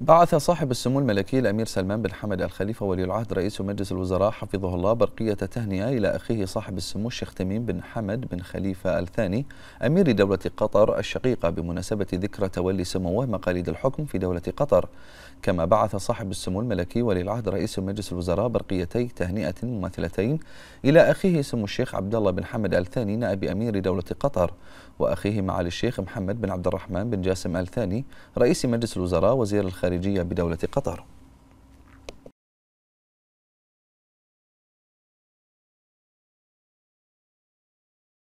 بعث صاحب السمو الملكي الأمير سلمان بن حمد الخليفة ولي العهد رئيس مجلس الوزراء حفظه الله برقية تهنئة إلى أخيه صاحب السمو الشيخ تميم بن حمد بن خليفة الثاني أمير دولة قطر الشقيقة بمناسبة ذكرى تولي سموه مقاليد الحكم في دولة قطر كما بعث صاحب السمو الملكي ولي العهد رئيس مجلس الوزراء برقيتي تهنئة مماثلتين إلى أخيه سمو الشيخ عبد الله بن حمد الثاني نائب أمير دولة قطر وأخيه معالي الشيخ محمد بن عبد الرحمن بن جاسم الثاني رئيس مجلس الوزراء وزير الخارجية الخارجية بدولة قطر